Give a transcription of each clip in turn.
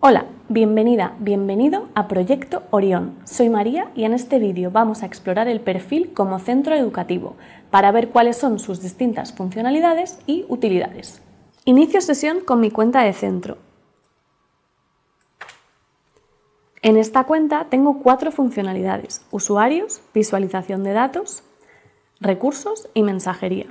Hola, bienvenida, bienvenido a Proyecto Orión. Soy María y en este vídeo vamos a explorar el perfil como centro educativo para ver cuáles son sus distintas funcionalidades y utilidades. Inicio sesión con mi cuenta de centro. En esta cuenta tengo cuatro funcionalidades, usuarios, visualización de datos, recursos y mensajería.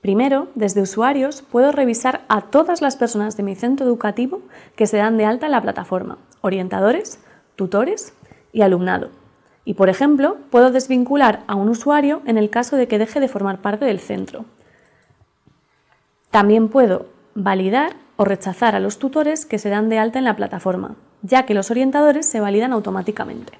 Primero, desde usuarios puedo revisar a todas las personas de mi centro educativo que se dan de alta en la plataforma, orientadores, tutores y alumnado. Y, por ejemplo, puedo desvincular a un usuario en el caso de que deje de formar parte del centro. También puedo validar o rechazar a los tutores que se dan de alta en la plataforma, ya que los orientadores se validan automáticamente.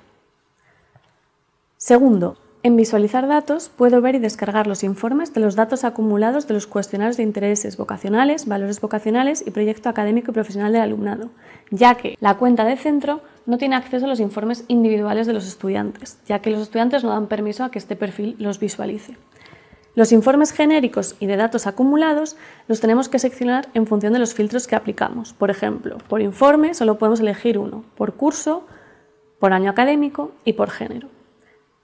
Segundo, en Visualizar datos puedo ver y descargar los informes de los datos acumulados de los cuestionarios de intereses vocacionales, valores vocacionales y proyecto académico y profesional del alumnado, ya que la cuenta de centro no tiene acceso a los informes individuales de los estudiantes, ya que los estudiantes no dan permiso a que este perfil los visualice. Los informes genéricos y de datos acumulados los tenemos que seleccionar en función de los filtros que aplicamos. Por ejemplo, por informe solo podemos elegir uno, por curso, por año académico y por género.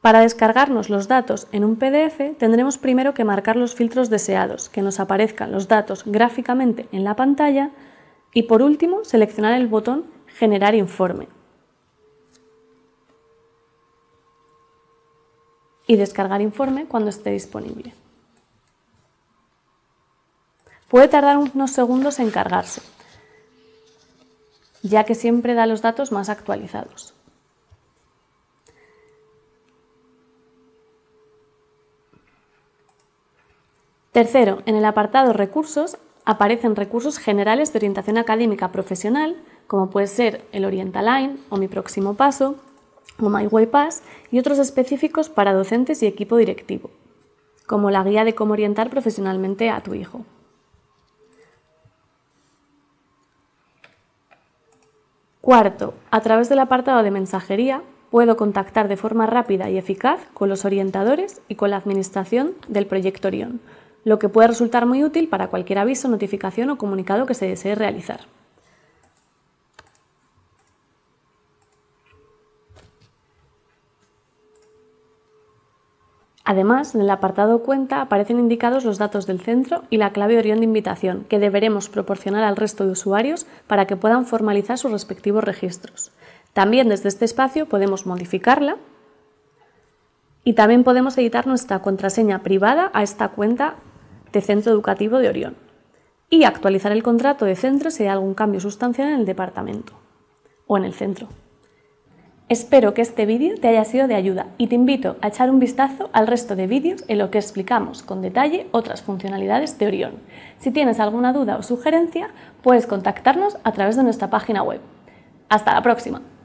Para descargarnos los datos en un PDF tendremos primero que marcar los filtros deseados, que nos aparezcan los datos gráficamente en la pantalla y por último seleccionar el botón Generar informe. Y descargar informe cuando esté disponible. Puede tardar unos segundos en cargarse, ya que siempre da los datos más actualizados. Tercero, en el apartado Recursos aparecen recursos generales de orientación académica profesional, como puede ser el Orientaline o Mi Próximo Paso o My Way Pass, y otros específicos para docentes y equipo directivo, como la guía de cómo orientar profesionalmente a tu hijo. Cuarto, a través del apartado de mensajería puedo contactar de forma rápida y eficaz con los orientadores y con la administración del proyecto Orión, lo que puede resultar muy útil para cualquier aviso, notificación o comunicado que se desee realizar. Además, en el apartado Cuenta aparecen indicados los datos del centro y la clave Orión de invitación que deberemos proporcionar al resto de usuarios para que puedan formalizar sus respectivos registros. También desde este espacio podemos modificarla y también podemos editar nuestra contraseña privada a esta cuenta de Centro Educativo de Orión y actualizar el contrato de centro si hay algún cambio sustancial en el departamento o en el centro. Espero que este vídeo te haya sido de ayuda y te invito a echar un vistazo al resto de vídeos en los que explicamos con detalle otras funcionalidades de Orión. Si tienes alguna duda o sugerencia, puedes contactarnos a través de nuestra página web. ¡Hasta la próxima!